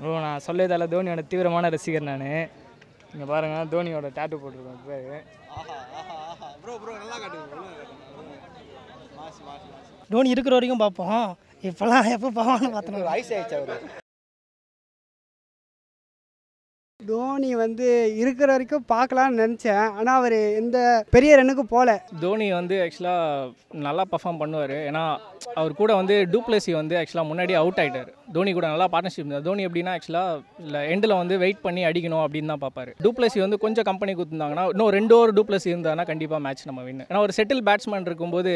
bro நான் சொல்லியதால தோனியோட தீவிரமான ரசிகர் நான் இங்கே பாருங்க தோனியோட டேட்டு போட்டிருக்கோம் பேர் ப்ரோ ப்ரோ நல்லா காட்டுங்க தோனி இருக்கிற வரைக்கும் பார்ப்போம் இப்போலாம் எப்போ பார்ப்பான்னு பார்த்துட்டு வாய்ஸ் ஆயிடுச்சு அவர் தோனி வந்து இருக்கிற வரைக்கும் பார்க்கலான்னு நினச்சேன் ஆனால் அவர் எந்த பெரிய ரன்னுக்கு போகல தோனி வந்து ஆக்சுவலாக நல்லா பர்ஃபார்ம் பண்ணுவார் ஏன்னா அவர் கூட வந்து டூப்ளசி வந்து ஆக்சுவலாக முன்னாடி அவுட் ஆகிட்டார் தோனி கூட நல்லா பார்ட்னர்ஷிப் இருந்தார் தோனி எப்படின்னா ஆக்சுவலாக இல்லை எண்டில் வந்து வெயிட் பண்ணி அடிக்கணும் அப்படின்னு தான் பார்ப்பார் டூப்ளசி வந்து கொஞ்சம் கம்பெனி கொடுத்துருந்தாங்கன்னா இன்னும் ரெண்டு ஓவர் டூப்ளசி இருந்தாங்கன்னா கண்டிப்பாக மேட்ச் நம்ம வின்னு ஏன்னா ஒரு செட்டில் பேட்ஸ்மேன் இருக்கும்போது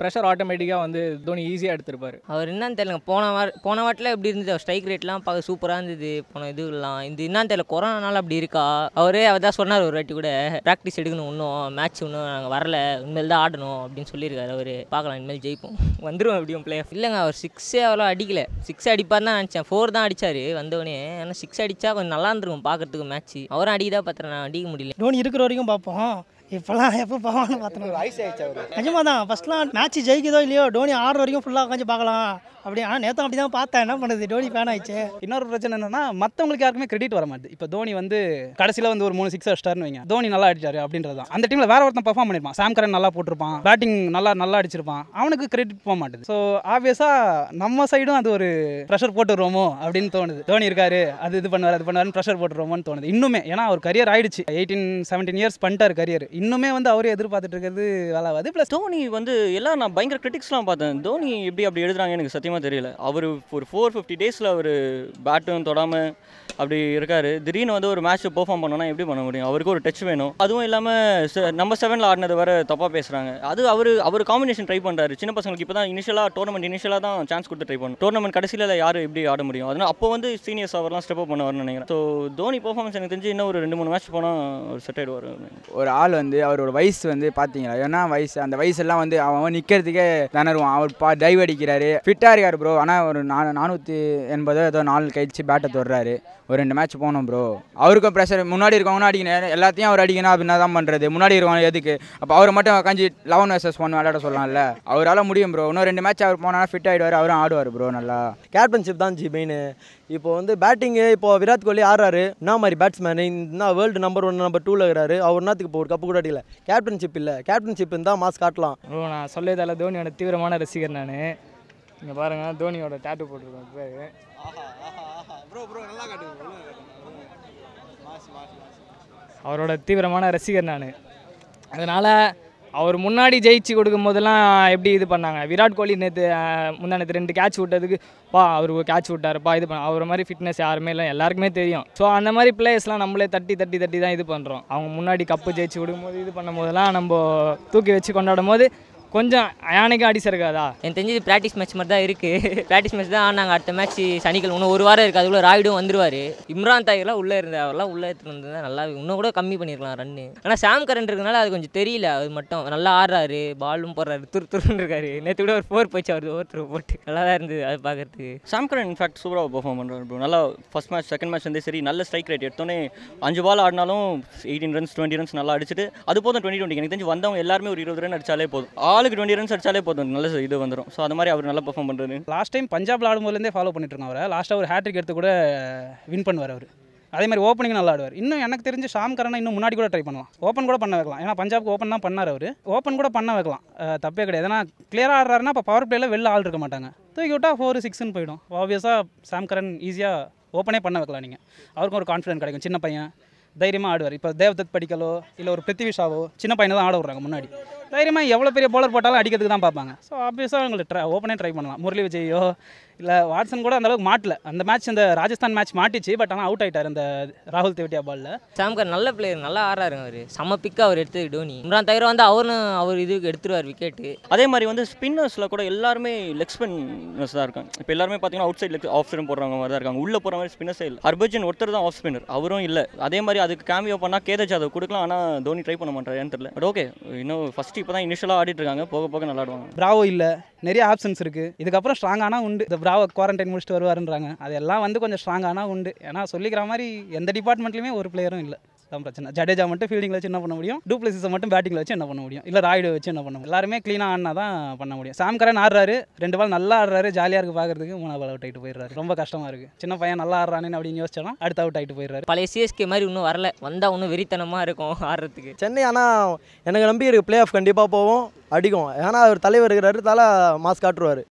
ப்ரெஷர் ஆட்டோமேட்டிக்காக வந்து தோனி ஈஸியாக எடுத்திருப்பார் அவர் என்னன்னு தெரியல போன வார போன வாட்டில் எப்படி இருந்தது ஸ்ட்ரைக் ரேட்லாம் பார்க்க சூப்பராக இருந்தது போன இதுலாம் இது என்னன்னு தெரியல கொரோனானால அப்படி இருக்கா அவரே அவர் தான் சொன்னார் ஒரு வாட்டி கூட ப்ராக்டிஸ் எடுக்கணும் இன்னும் மேட்ச் இன்னும் நாங்கள் வரல உண்மையில் தான் ஆடணும் அப்படின்னு சொல்லியிருக்காரு அவர் பார்க்கலாம் இனிமேல் ஜெயிப்போம் வந்து வந்துடும் அப்படியும் பிளேயர் இல்லைங்க அவர் சிக்ஸே அவ்வளோ அடிக்கல சிக்ஸ் அடிப்பார் தான் நினச்சேன் ஃபோர் தான் அடிச்சாரு வந்தவொடனே ஆனால் சிக்ஸ் அடிச்சா கொஞ்சம் நல்லா இருந்திருக்கும் பார்க்கறதுக்கு மேட்ச் அவரும் அடிக்கதா பார்த்துறேன் நான் அடிக்க முடியல டோனி இருக்கிற வரைக்கும் பார்ப்போம் இப்பெல்லாம் எப்போ பார்ப்பான்னு பார்த்தோம் நிஜமாக தான் ஃபஸ்ட்லாம் மேட்ச் ஜெயிக்குதோ இல்லையோ டோனி ஆடுற வரைக்கும் ஃபுல்லாக உட்காந்து பார்க்கலாம் அப்படி ஆனால் நேற்று அப்படி தான் பார்த்தேன் என்ன பண்ணுறது டோனி ஃபேன் ஆயிடுச்சு இன்னொரு பிரச்சனை என்னன்னா மற்றவங்களுக்கு யாருக்குமே கிரெடிட் வர மாட்டேது இப்போ தோனி வந்து கடைசியில் வந்து ஒரு மூணு சிக்ஸ் ஸ்டார்னு வைங்க தோனி நல்லா அடிச்சாரு அப்படின்றது அந்த டீமில் வேற ஒருத்தன் பர்ஃபார்ம் பண்ணிருப்பான் சாம் கரன் நல்லா போட்டிருப்பான் பேட்டிங் நல்லா நல்லா அடிச்சிருப்பான் அவனுக்கு கிரெடிட் போக மாட்டேது ஸோ ஆப்வியஸாக நம்ம சைடும் அது ஒரு ப்ரெஷர் போட்டுருவோமோ அப்படின்னு தோணுது தோனி இருக்காரு அது இது பண்ணுவார் அது பண்ணுவார் ப்ரெஷர் போட்டுருவோமோன்னு தோணுது இன்னுமே ஏன்னா அவர் கரியர் ஆயிடுச்சு எயிட்டீன் செவன்டீன் இயர்ஸ் பண்ணிட்டார் கரியர் இன்னுமே வந்து அவரே எதிர்பார்த்துட்டு இருக்கிறது வேலாவது ப்ளஸ் தோனி வந்து எல்லாம் நான் பயங்கர கிரிட்டிக்ஸ்லாம் பார்த்தேன் தோனி எப்படி அப்படி எழுதுறாங்க எனக்கு சத்தியமா என்னமோ தெரியல அவர் ஒரு ஃபோர் ஃபிஃப்டி டேஸில் அவர் பேட்டும் தொடாமல் அப்படி இருக்கார் திடீர்னு வந்து ஒரு மேட்ச்சை பெர்ஃபார்ம் பண்ணோன்னா எப்படி பண்ண முடியும் அவருக்கு ஒரு டச் வேணும் அதுவும் இல்லாமல் நம்பர் செவனில் ஆடினது வர தப்பாக பேசுகிறாங்க அது அவர் அவர் காம்பினேஷன் ட்ரை பண்ணுறாரு சின்ன பசங்களுக்கு இப்போ தான் இனிஷியலாக டோர்னமெண்ட் இனிஷியலாக தான் சான்ஸ் கொடுத்து ட்ரை பண்ணணும் டோர்னமெண்ட் கடைசியில் யார் எப்படி ஆட முடியும் அதனால் அப்போ வந்து சீனியர்ஸ் அவர்லாம் ஸ்டெப் அப் பண்ணுவார்னு நினைக்கிறேன் ஸோ தோனி பர்ஃபார்மன்ஸ் எனக்கு தெரிஞ்சு இன்னும் ஒரு ரெண்டு மூணு மேட்ச் போனால் ஒரு செட் ஆகிடுவார் ஒரு ஆள் வந்து அவரோட வயசு வந்து பார்த்தீங்களா ஏன்னா வயசு அந்த வயசெல்லாம் வந்து அவன் நிற்கிறதுக்கே திணறுவான் அவர் பா டைவ் அடிக்கிறாரு ஃபிட்டாக இருக்க ஆடியார் ப்ரோ ஆனால் ஒரு நா நானூற்றி எண்பதோ ஏதோ நாள் கழிச்சு பேட்டை தொடுறாரு ஒரு ரெண்டு மேட்ச் போனோம் ப்ரோ அவருக்கும் ப்ரெஷர் முன்னாடி இருக்கவங்கன்னா அடிக்கணும் எல்லாத்தையும் அவர் அடிக்கணும் அப்படின்னா தான் பண்ணுறது முன்னாடி இருக்கவங்க எதுக்கு அப்போ அவர் மட்டும் உக்காஞ்சி லெவன் வர்சஸ் ஒன் விளையாட சொல்லலாம்ல அவரால் முடியும் ப்ரோ இன்னும் ரெண்டு மேட்ச் அவர் போனால் ஃபிட் ஆகிடுவார் அவரும் ஆடுவார் ப்ரோ நல்லா கேப்டன்ஷிப் தான் ஜி மெயின் இப்போ வந்து பேட்டிங்கு இப்போ விராட் கோலி ஆடுறாரு என்ன மாதிரி பேட்ஸ்மேன் இந்த வேர்ல்டு நம்பர் ஒன் நம்பர் டூவில் இருக்கிறாரு அவர் நாத்துக்கு இப்போ ஒரு கப்பு கூட அடிக்கல கேப்டன்ஷிப் இல்லை கேப்டன்ஷிப் இருந்தால் மாஸ் காட்டலாம் ப்ரோ நான் சொல்லியதால தோனியோட தீவிரமான ரசிகர் நான் இங்க பாருங்கள் தோனியோட டேட்டு போட்டிருக்கோம் பேர் அவரோட தீவிரமான ரசிகர் நான் அதனால் அவர் முன்னாடி ஜெயிச்சு கொடுக்கும் போதெல்லாம் எப்படி இது பண்ணாங்க விராட் கோலி நேற்று முந்தா நேற்று ரெண்டு கேட்ச் விட்டதுக்கு பா அவர் கேட்ச் விட்டாருப்பா இது பண்ண அவர் மாதிரி ஃபிட்னஸ் யாருமே இல்லை எல்லாருக்குமே தெரியும் ஸோ அந்த மாதிரி பிளேயர்ஸ்லாம் நம்மளே தட்டி தட்டி தட்டி தான் இது பண்ணுறோம் அவங்க முன்னாடி கப்பு ஜெயிச்சு கொடுக்கும்போது இது பண்ணும் போதெல்லாம் நம்ம தூக்கி வச்சு கொண்டாடும் போது கொஞ்சம் யானைக்கு அடிச்சு இருக்காதா எனக்கு தெரிஞ்சது ப்ராக்டிஸ் மேட்ச் மாதிரி தான் இருக்குது ப்ராக்டிஸ் மேட்ச் தான் நாங்கள் அடுத்த மேட்ச் சனிக்கிழமை இன்னும் ஒரு வாரம் இருக்குது அதுக்குள்ளே ராய்டும் வந்துருவாரு இம்ரான் தாயர்லாம் உள்ளே இருந்த அவர்லாம் உள்ளே எடுத்துட்டு வந்தது நல்லா இன்னும் கூட கம்மி பண்ணியிருக்கலாம் ரன்னு ஆனால் சாம் கரண்ட் இருக்கனால அது கொஞ்சம் தெரியல அது மட்டும் நல்லா ஆடுறாரு பாலும் போடுறாரு துரு துருன்னு இருக்காரு நேற்று கூட ஒரு ஃபோர் போச்சு அவரு ஓவர் போட்டு நல்லா தான் இருந்தது அது பார்க்குறதுக்கு சாம் கரண்ட் இன்ஃபேக்ட் சூப்பராக பர்ஃபார்ம் பண்ணுறாரு ப்ரோ நல்லா ஃபர்ஸ்ட் மேட்ச் செகண்ட் மேட்ச் வந்து சரி நல்ல ஸ்ட்ரைக் ரேட் எடுத்தோன்னே அஞ்சு பால் ஆடினாலும் எயிட்டீன் ரன்ஸ் டுவெண்ட்டி ரன்ஸ் நல்லா அடிச்சுட்டு அது போதும் டுவெண்ட்டி டுவெண்ட்டி எனக்கு தெரிஞ்சு வந்தவங்க எல்லாருமே ஒரு இருபது ரன் அடித்தாலே போதும் ஆல் ஆளுக்கு டுவெண்ட்டி ரன்ஸ் அடிச்சாலே போதும் நல்ல இது வந்துடும் ஸோ அது மாதிரி அவர் நல்லா பர்ஃபார்ம் பண்ணுறது லாஸ்ட் டைம் பஞ்சாப்ல ஆடும்போதுலேருந்தே ஃபாலோ பண்ணிட்டு இருக்கோம் அவரை லாஸ்ட்டாக ஒரு ஹேட்ரிக் எடுத்து கூட வின் பண்ணுவார் அவர் அதே மாதிரி ஓப்பனிங் நல்லா ஆடுவார் இன்னும் எனக்கு தெரிஞ்சு ஷாம் கரனை இன்னும் முன்னாடி கூட ட்ரை பண்ணலாம் ஓப்பன் கூட பண்ண வைக்கலாம் ஏன்னா பஞ்சாப் ஓப்பன் தான் பண்ணார் அவர் ஓப்பன் கூட பண்ண வைக்கலாம் தப்பே கிடையாது ஏன்னா கிளியராக ஆடுறாருன்னா இப்போ பவர் பிளேயில் வெளில ஆள் இருக்க மாட்டாங்க தூக்கி விட்டால் ஃபோர் சிக்ஸ்னு போயிடும் ஆப்வியஸாக சாம் கரன் ஈஸியாக ஓப்பனே பண்ண வைக்கலாம் நீங்கள் அவருக்கும் ஒரு கான்ஃபிடன்ட் கிடைக்கும் சின்ன பையன் தைரியமாக ஆடுவார் இப்போ தேவதத் படிக்கலோ இல்லை ஒரு பிருத்திவிஷாவோ சின்ன பையனை தான் ஆட விட்றாங்க முன்னாடி தைரியமாக எவ்வளோ பெரிய போலர் போட்டாலும் அடிக்கிறதுக்கு தான் பார்ப்பாங்க ஸோ ஆப்வியஸாக அவங்களுக்கு ட்ரை ஓப்பனே ட்ரை பண்ணலாம் முரளி விஜயோ இல்லை வாட்ஸன் கூட அந்தளவுக்கு மாட்டல அந்த மேட்ச் இந்த ராஜஸ்தான் மேட்ச் மாட்டிச்சு பட் ஆனால் அவுட் ஆகிட்டார் அந்த ராகுல் தேவட்டியா பாலில் சாம்கர் நல்ல பிளேயர் நல்லா ஆறாரு அவர் செம்ம பிக்காக அவர் எடுத்து டோனி இம்ரான் தயிர வந்து அவரும் அவர் இதுக்கு எடுத்துருவார் விக்கெட்டு அதே மாதிரி வந்து ஸ்பின்னர்ஸில் கூட எல்லாருமே லெக் ஸ்பின்னர்ஸ் தான் இருக்காங்க இப்போ எல்லாருமே பார்த்தீங்கன்னா அவுட் சைட் லெக் ஆஃப் போடுறவங்க மாதிரி தான் இருக்காங்க உள்ளே போகிற மாதிரி ஸ்பின்னர் சைல் ஹர்பஜன் ஒருத்தர் தான் ஆஃப் ஸ்பின்னர் அவரும் இல்லை அதே மாதிரி அதுக்கு கேமியோ பண்ணால் கேத ஜாதவ் கொடுக்கலாம் ஆனால் தோனி ட்ரை பண்ண மாட்டேன் தெரியல பட் ஓகே இன்னும் ஃபஸ்ட்டு இப்போ தான் இனிஷியலாக ஆடிட்டு இருக்காங்க போக போக நல்லா ஆடுவாங்க இல்லை நிறைய ஆப்ஷன்ஸ் இருக்குது இதுக்கப்புறம் ஸ்ட்ராங்கானா உண்டு திராவ குவாரண்டைன் முடிச்சுட்டு வருவாருன்றாங்க அதெல்லாம் வந்து கொஞ்சம் ஸ்ட்ராங்கானா உண்டு ஏன்னா சொல்லிக்கிற மாதிரி எந்த டிபார்ட்மெண்ட்லையுமே ஒரு பிளேயரும் இல்லை தான் பிரச்சனை ஜடேஜா மட்டும் ஃபீல்டிங்கில் வச்சு என்ன பண்ண முடியும் டூப்ளசிஸை மட்டும் பேட்டிங்கில் வச்சு என்ன பண்ண முடியும் இல்லை ராய்டு வச்சு என்ன பண்ண முடியும் எல்லாருமே க்ளீனாக ஆனால் தான் பண்ண முடியும் சாம்கரன் ஆடுறாரு ரெண்டு பால் நல்லா ஆடுறாரு ஜாலியாக இருக்கு பார்க்குறதுக்கு மூணாவது பால் அவுட் ஆகிட்டு போயிடுறாரு ரொம்ப கஷ்டமாக இருக்குது சின்ன பையன் நல்லா ஆடுறானே அப்படின்னு யோசிச்சோன்னா அடுத்த அவுட் ஆகிட்டு போயிடுறாரு பழைய சிஎஸ்கே மாதிரி இன்னும் வரல வந்தால் இன்னும் வெறித்தனமாக இருக்கும் ஆடுறதுக்கு சென்னை ஆனால் எனக்கு நம்பி இருக்கு பிளே ஆஃப் கண்டிப்பாக போவோம் அடிக்கும் ஏன்னா அவர் தலைவர் இருக்கிறாரு தலை மாஸ்க் காட்டுருவார்